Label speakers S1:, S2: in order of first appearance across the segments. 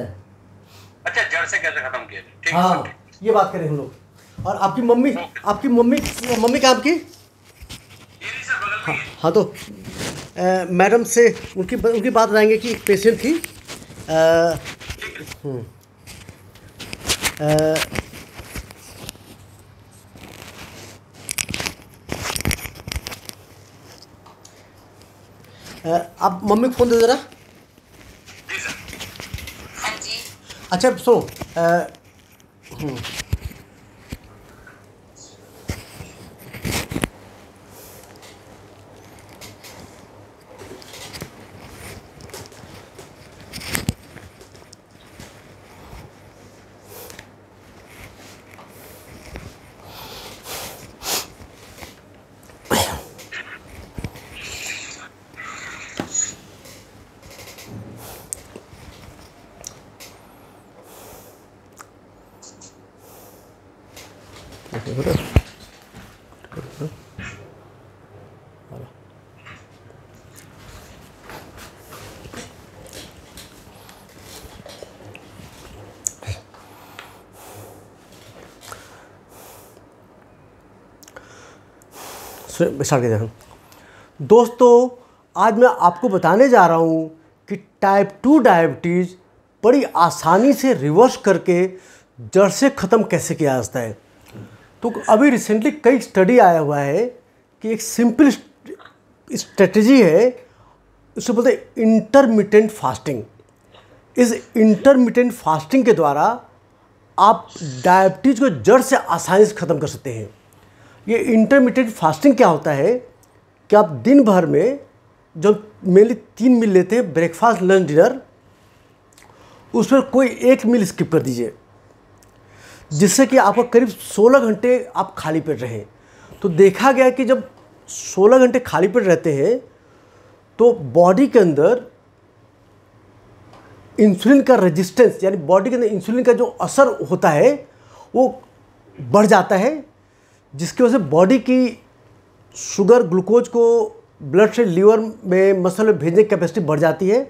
S1: अच्छा जड़ से कैसे खत्म किया हाँ ये बात करें हम लोग और आपकी मम्मी आपकी मम्मी मम्मी क्या आपकी हाँ हाँ तो मैडम से उनकी उनकी बात रहेंगे कि एक पेशेंट थी आ, आ, आप मम्मी को फ़ोन दे ज़रा अच्छा सो uh, स्टार्ट के हैं दोस्तों आज मैं आपको बताने जा रहा हूँ कि टाइप टू डायबिटीज़ बड़ी आसानी से रिवर्स करके जड़ से ख़त्म कैसे किया जाता है तो अभी रिसेंटली कई स्टडी आया हुआ है कि एक सिंपल स्ट्रेटजी है उसको बोलते हैं इंटरमीडियंट फास्टिंग इस इंटरमीडियंट फास्टिंग के द्वारा आप डायबिटीज़ को जड़ से आसानी से ख़त्म कर सकते हैं ये इंटरमीडिएट फास्टिंग क्या होता है कि आप दिन भर में जब मेनली तीन मील लेते हैं ब्रेकफास्ट लंच डिनर उस पर कोई एक मील स्किप कर दीजिए जिससे कि आपका करीब 16 घंटे आप खाली पेट रहें तो देखा गया कि जब 16 घंटे खाली पेट रहते हैं तो बॉडी के अंदर इंसुलिन का रेजिस्टेंस यानी बॉडी के अंदर इंसुलिन का जो असर होता है वो बढ़ जाता है जिसकी वजह से बॉडी की शुगर ग्लूकोज को ब्लड से लीवर में मसल में भेजने की कैपेसिटी बढ़ जाती है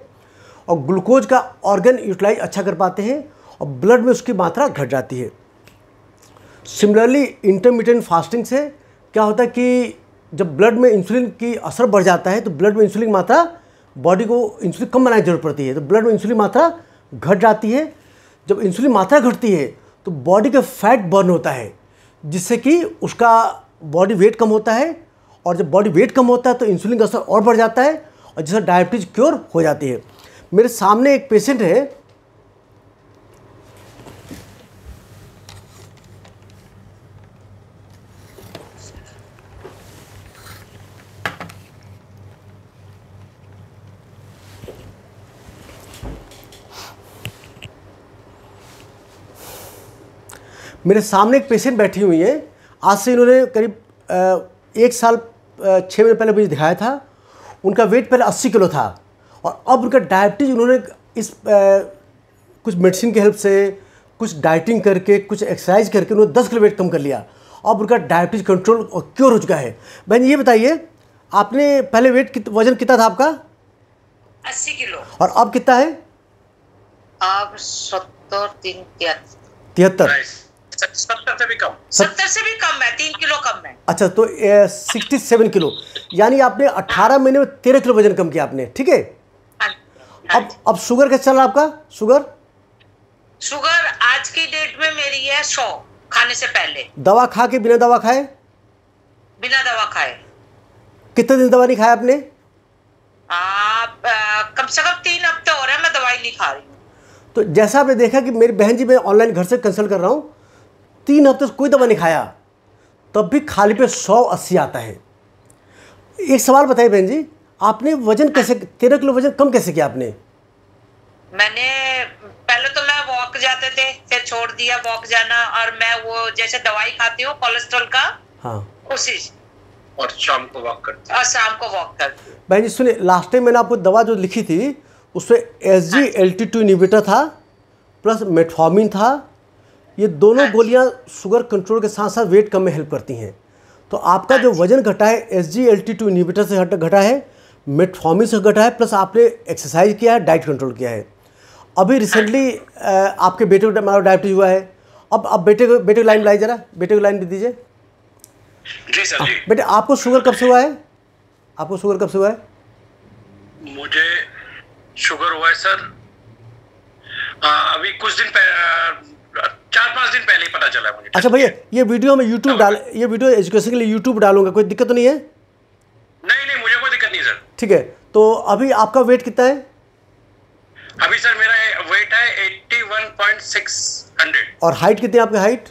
S1: और ग्लूकोज का ऑर्गन यूटिलाइज अच्छा कर पाते हैं और ब्लड में उसकी मात्रा घट जाती है सिमिलरली इंटरमीडियंट फास्टिंग से क्या होता है कि जब ब्लड में इंसुलिन की असर बढ़ जाता है तो ब्लड में इंसुलिन मात्रा बॉडी को इंसुलिन कम बनाने की जरूरत पड़ती है तो ब्लड में इंसुलिन मात्रा घट जाती है जब इंसुलिन मात्रा घटती है तो बॉडी का फैट बर्न होता है जिससे कि उसका बॉडी वेट कम होता है और जब बॉडी वेट कम होता है तो इंसुलिन का असर और बढ़ जाता है और जिससे डायबिटीज़ क्योर हो जाती है मेरे सामने एक पेशेंट है मेरे सामने एक पेशेंट बैठी हुई है आज से इन्होंने करीब एक साल छः महीने पहले मुझे दिखाया था उनका वेट पहले अस्सी किलो था और अब उनका डायबिटीज उन्होंने इस आ, कुछ मेडिसिन की हेल्प से कुछ डाइटिंग करके कुछ एक्सरसाइज करके उन्होंने दस किलो वेट कम कर लिया अब उनका डायबिटीज कंट्रोल और क्योर हो चुका है बहन ये बताइए आपने पहले वेट कित, वजन कितना था आपका अस्सी किलो और अब कितना है अब सत्तर तीन तिहत्तर सत्तर से भी कम सत्तर से भी कम है तीन किलो कम है अच्छा तो सिक्सटी सेवन किलो यानी आपने महीने में तेरह किलो वजन कम किया आपने ठीक है हाँ हाँ अब अब शुगर कैसे चल रहा आपका शुगर शुगर आज की डेट में मेरी है सौ खाने से पहले दवा खा के बिना दवा खाए बिना दवा खाए कितने दिन दवा नहीं खाया आपने आप, कम से कम तीन हफ्ते हो मैं दवाई नहीं खा रही तो जैसा आपने देखा कि मेरी बहन जी मैं ऑनलाइन घर से कंसल्ट कर रहा हूँ तीन हफ्ते से कोई दवा नहीं खाया तब भी खाली पे सौ अस्सी आता है एक सवाल बताइए बहन जी आपने वजन कैसे तेरह किलो वजन कम कैसे किया आपने मैंने पहले तो मैं वॉक जाते थे फिर छोड़ दिया वॉक जाना और मैं वो जैसे दवाई खाती हूँ कोलेस्ट्रॉल का हाँ उसी और शाम को वॉक करती और शाम को वॉक करती बहन जी सुनिए लास्ट टाइम मैंने आपको दवा जो लिखी थी उसमें S G L T two inhibitor था प्लस मेटफॉर्मिन था ये दोनों हाँ गोलियाँ शुगर कंट्रोल के साथ साथ वेट कम में हेल्प करती हैं तो आपका हाँ जो वजन घटा है S G L T two inhibitor से घटा है मेटफॉर्मिन से घटा है प्लस आपने एक्सरसाइज किया है डाइट कंट्रोल किया है अभी रिसेंटली हाँ। आपके बेटे को मारो डायबिटीज हुआ है अब अब बेटे को बेटे को लाइन लाइए जरा बेटे को लाइन भी दीजिए जी सर जी बेटे आपको शुगर कब से हुआ है आपको शुगर कब से हुआ है मुझे शुगर हुआ है सर आ, अभी कुछ दिन चार पाँच दिन पहले ही पता चला मुझे अच्छा भैया ये वीडियो में यूट्यूब डाल ये वीडियो एजुकेशन के लिए यूट्यूब डालूंगा कोई दिक्कत तो नहीं है नहीं नहीं मुझे कोई दिक्कत नहीं सर ठीक है तो अभी आपका वेट कितना है अभी सर मेरा वेट है हंड्रेड और हाइट कितनी है आपकी हाइट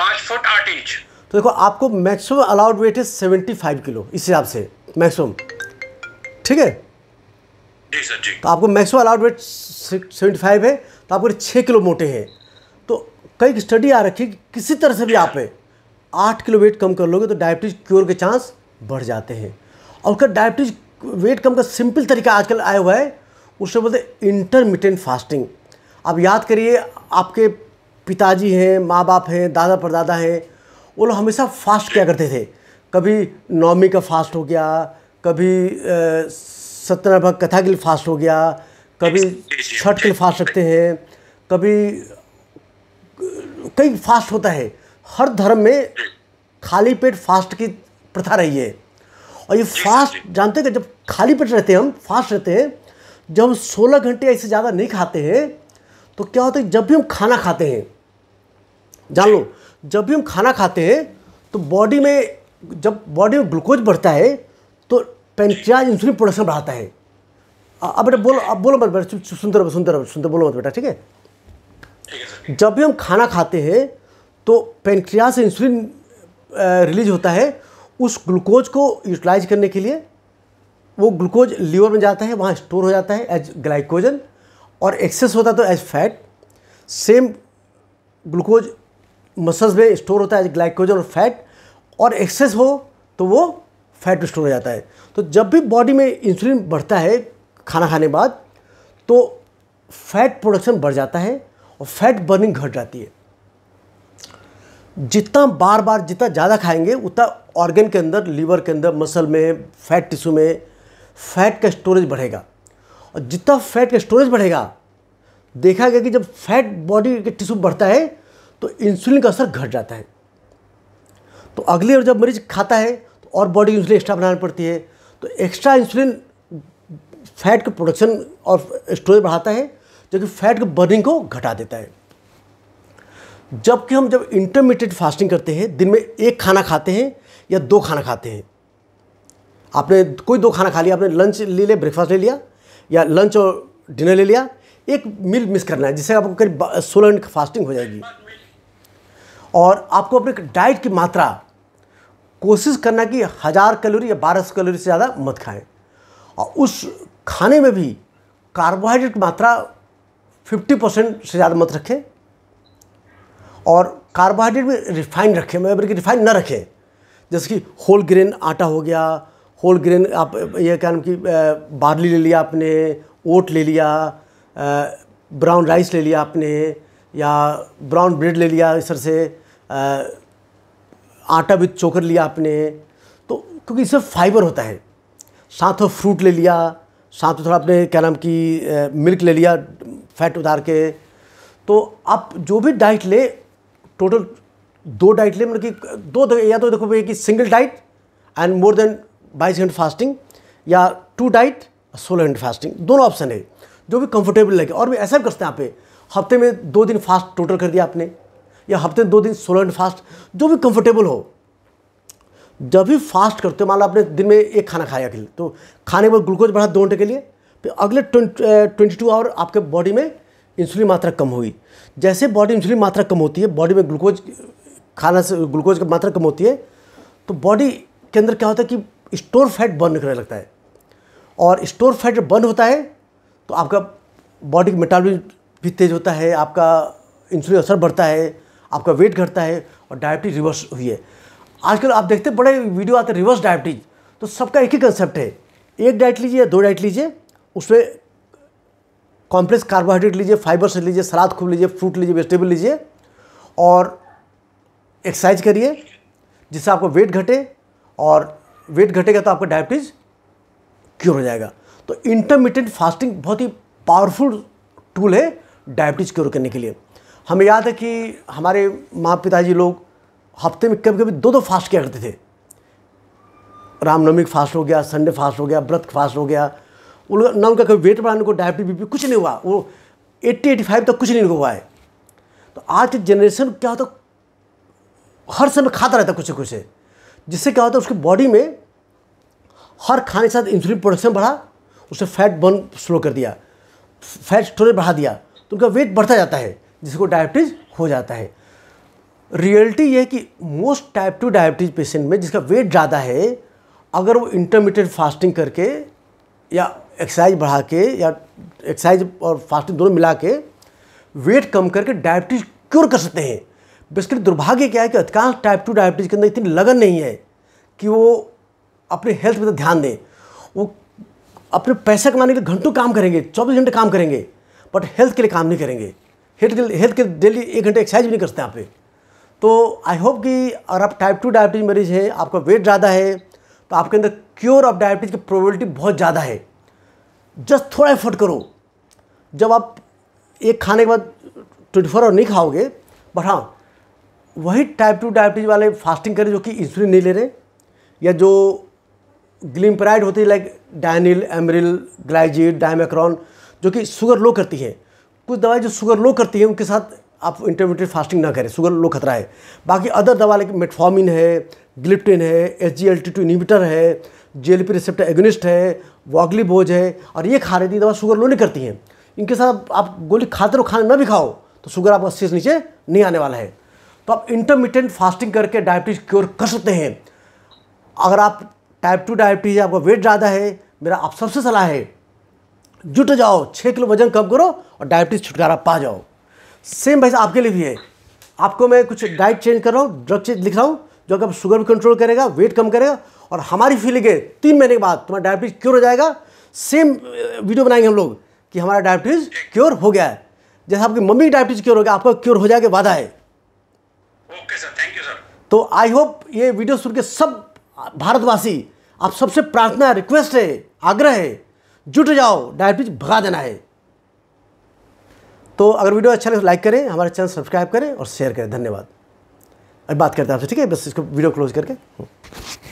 S1: पाँच फुट आठ इंच तो देखो आपको मैक्सिमम अलाउड वेट है फाइव किलो इस हिसाब से मैक्सिमम ठीक है जी सर जी तो आपको मैक्सिमम अलाउड वेट फाइव है तो आपको छः किलो मोटे हैं कई स्टडी आ रखी कि किसी तरह से भी आप आठ किलो वेट कम कर लोगे तो डायबिटीज़ क्योर के चांस बढ़ जाते हैं और अगर डायबिटीज़ वेट कम का सिंपल तरीका आजकल आया हुआ है उससे बोलते इंटरमीडियंट फास्टिंग आप याद करिए आपके पिताजी हैं माँ बाप हैं दादा परदादा हैं वो लोग हमेशा फास्ट किया करते थे कभी नौमी का फास्ट हो गया कभी सत्यनाभ कथा के लिए फास्ट हो गया कभी छठ के लिए फास्ट रखते हैं कभी कई फास्ट होता है हर धर्म में खाली पेट फास्ट की प्रथा रही है और ये फास्ट जानते हैं कि जब खाली पेट रहते हैं हम फास्ट रहते हैं जब हम सोलह घंटे ऐसे ज़्यादा नहीं खाते हैं तो क्या होता है जब भी हम खाना खाते हैं जान लो जब भी हम खाना खाते हैं तो बॉडी में जब बॉडी में ग्लूकोज बढ़ता है तो पेंट्रियाज इंसुलिन प्रोडक्शन बढ़ाता है अब बेटा बोलो अब बोलो मत बेटा सुंदर सुंदर सुंदर बोलो मत बेटा ठीक है जब भी हम खाना खाते हैं तो पेनक्रिया से इंसुलिन रिलीज होता है उस ग्लूकोज को यूटिलाइज करने के लिए वो ग्लूकोज लीवर में जाता है वहाँ स्टोर हो जाता है एज ग्लाइकोजन और एक्सेस तो होता है तो as fat same glucose muscles में स्टोर होता है एज ग्लाइकोजन और फैट और एक्सेस हो तो वो फैट स्टोर हो जाता है तो जब भी बॉडी में इंसुलिन बढ़ता है खाना खाने के बाद तो फैट प्रोडक्शन बढ़ जाता है और फैट बर्निंग घट जाती है जितना बार बार जितना ज़्यादा खाएंगे उतना ऑर्गन के अंदर लीवर के अंदर मसल में फैट टिश्यू में फैट का स्टोरेज बढ़ेगा और जितना फैट का स्टोरेज बढ़ेगा देखा गया कि जब फैट बॉडी के टिश्यू बढ़ता है तो इंसुलिन का असर घट जाता है तो अगली और जब मरीज खाता है तो और बॉडी इंसुलिन एक्स्ट्रा बनानी पड़ती है तो एक्स्ट्रा इंसुलिन फैट का प्रोडक्शन और स्टोरेज बढ़ाता है जो कि फैट बर्निंग को घटा देता है जबकि हम जब इंटरमीडिएट फास्टिंग करते हैं दिन में एक खाना खाते हैं या दो खाना खाते हैं आपने कोई दो खाना खा लिया आपने लंच ले लिया ब्रेकफास्ट ले लिया या लंच और डिनर ले लिया एक मील मिस करना है जिससे आपको करीब सोलह घंटे फास्टिंग हो जाएगी और आपको अपने डाइट की मात्रा कोशिश करना कि हज़ार कैलोरी या बारह सौ कैलोरी से ज़्यादा मत खाएं और उस खाने में भी कार्बोहाइड्रेट मात्रा फिफ्टी परसेंट से ज़्यादा मत रखें और कार्बोहाइड्रेट भी रिफाइंड रखें मैं मतलब बल्कि रिफाइंड ना रखें जैसे कि होल ग्रेन आटा हो गया होल ग्रेन आप ये क्या नाम कि बार्ली ले लिया आपने ओट ले लिया ब्राउन राइस ले लिया आपने या ब्राउन ब्रेड ले लिया इस तरह से आटा भी चोकर लिया आपने तो क्योंकि इसमें फाइबर होता है साथ में फ्रूट ले लिया साथ में तो थोड़ा आपने क्या नाम की मिल्क ले लिया फैट उतार के तो आप जो भी डाइट ले टोटल दो डाइट ले मतलब कि दो तो, या तो देखो भैया कि single diet and more than बाईस घंटे फास्टिंग या टू डाइट सोलह घंटे फास्टिंग दोनों ऑप्शन है जो भी कंफर्टेबल लगे और भी ऐसा भी कर सकते हैं आप पे हफ्ते में दो दिन फास्ट टोटल कर दिया आपने या हफ्ते में दो दिन सोलह घंटे फास्ट जो भी कंफर्टेबल हो जब भी फास्ट करते हो मान लो आपने दिन में एक खाना खाया लिए तो खाने के बाद ग्लूकोज बढ़ा दो घंटे के लिए फिर अगले ट्वेंटी टू आवर आपके बॉडी में इंसुलिन मात्रा कम हुई जैसे बॉडी इंसुलिन मात्रा कम होती है बॉडी में ग्लूकोज खाना से ग्लूकोज की मात्रा कम होती है तो बॉडी के अंदर क्या होता है कि स्टोर फैट बर्न करने लगता है और स्टोर फैट जब बर्न होता है तो आपका बॉडी का मेटाबॉलिज्म भी तेज़ होता है आपका इंसुलिन असर बढ़ता है आपका वेट घटता है और डायबिटीज रिवर्स हुई है आजकल आप देखते बड़े वीडियो आते हैं रिवर्स डायबिटीज तो सबका एक ही कंसेप्ट है एक डाइट लीजिए या दो डाइट लीजिए उसमें कॉम्प्लेक्स कार्बोहाइड्रेट लीजिए फाइबर से लीजिए सलाद खूब लीजिए फ्रूट लीजिए वेजिटेबल लीजिए और एक्सरसाइज करिए जिससे आपको वेट घटे और वेट घटेगा तो आपका डायबिटीज़ क्योर हो जाएगा तो इंटरमीडियंट फास्टिंग बहुत ही पावरफुल टूल है डायबिटीज़ क्योर करने के लिए हमें याद है कि हमारे माँ पिताजी लोग हफ्ते में कभी कभी दो दो फास्ट किया करते थे रामनवमी फास्ट हो गया संडे फास्ट हो गया व्रत फास्ट हो गया उनका ना उनका कभी वेट बढ़ाने को डायबिटीज बीपी कुछ नहीं हुआ वो एट्टी एटी फाइव तक कुछ नहीं हुआ है तो आज की जनरेशन क्या होता हर समय खाता रहता कुछ कुछ जिससे क्या होता है उसकी बॉडी में हर खाने के साथ इंसुलिन प्रोडक्शन बढ़ा उससे फैट बर्न स्लो कर दिया फैट स्टोरेज बढ़ा दिया तो उनका वेट बढ़ता जाता है जिसको डायबिटीज़ हो जाता है रियलिटी ये कि most type two diabetes patient में जिसका वेट ज़्यादा है अगर वो इंटरमीडिएट फास्टिंग करके या एक्सरसाइज बढ़ा के या एक्सरसाइज और फास्टिंग दोनों मिला के वेट कम करके डायबिटीज क्योर कर सकते हैं बेसिकली दुर्भाग्य क्या है कि अधिकांश टाइप टू डायबिटीज़ के अंदर इतनी लगन नहीं है कि वो अपने हेल्थ पर ध्यान दें वो अपने पैसा कमाने के लिए घंटों काम करेंगे चौबीस घंटे काम करेंगे बट हेल्थ के लिए काम नहीं करेंगे हेल्थ के हेल्थ के डेली एक घंटे एक्सरसाइज भी नहीं करते यहाँ तो आई होप कि अगर आप टाइप टू डायबिटीज मरीज हैं आपका वेट ज़्यादा है तो आपके अंदर क्योर ऑफ डायबिटीज़ की प्रोबेबिलिटी बहुत ज़्यादा है जस्ट थोड़ा एफर्ट करो जब आप एक खाने के बाद ट्वेंटी फोर आवर नहीं खाओगे बट हाँ वही टाइप टू डायबिटीज वाले फास्टिंग करें जो कि इंसुलिन नहीं ले रहे या जो ग्लिम्पराइड होती है लाइक डायनिल एमरिल ग्लाइजिड डायमेक्रॉन जो कि शुगर लो करती है कुछ दवाई जो शुगर लो करती है उनके साथ आप इंटरमीडिएट फास्टिंग ना करें शुगर लो खतरा है बाकी अदर दवा लेकिन मेटफॉर्मिन है ग्लिप्टिन है H G L T two inhibitor है पी रिसेप्टर एगनिस्ट है वॉगली बोझ है और ये खा रही थी दवा शुगर लो नहीं करती हैं इनके साथ आप गोली खाते रहो खाना ना भी खाओ तो शुगर आप अस्सी से नीचे नहीं आने वाला है तो आप इंटरमीडियंट फास्टिंग करके डायबिटीज़ क्योर कर सकते हैं अगर आप टाइप टू डायबिटीज़ आपका वेट ज़्यादा है मेरा आप सबसे सलाह है जुट जाओ छः किलो वजन कम करो और डायबिटीज़ छुटकारा पा जाओ सेम भाई आपके लिए भी है आपको मैं कुछ डाइट चेंज कर रहा हूँ ड्रग चेंज लिख रहा हूँ जो कि आप शुगर भी कंट्रोल करेगा वेट कम करेगा और हमारी फीलिंग है तीन महीने के बाद तुम्हारा डायबिटीज़ क्योर हो जाएगा सेम वीडियो uh, बनाएंगे हम लोग कि हमारा डायबिटीज़ क्योर हो गया है जैसे आपकी मम्मी डायबिटीज़ क्योर हो गया आपका क्योर हो जाएगा वादा है okay sir thank you sir तो आई होप ये वीडियो सुन के सब भारतवासी आप सबसे प्रार्थना रिक्वेस्ट है आग्रह है जुट जाओ डायबिटीज भगा देना है तो अगर वीडियो अच्छा लगे तो लाइक करें हमारे चैनल सब्सक्राइब करें और शेयर करें धन्यवाद अब बात करते हैं आपसे ठीक है बस इसको वीडियो क्लोज करके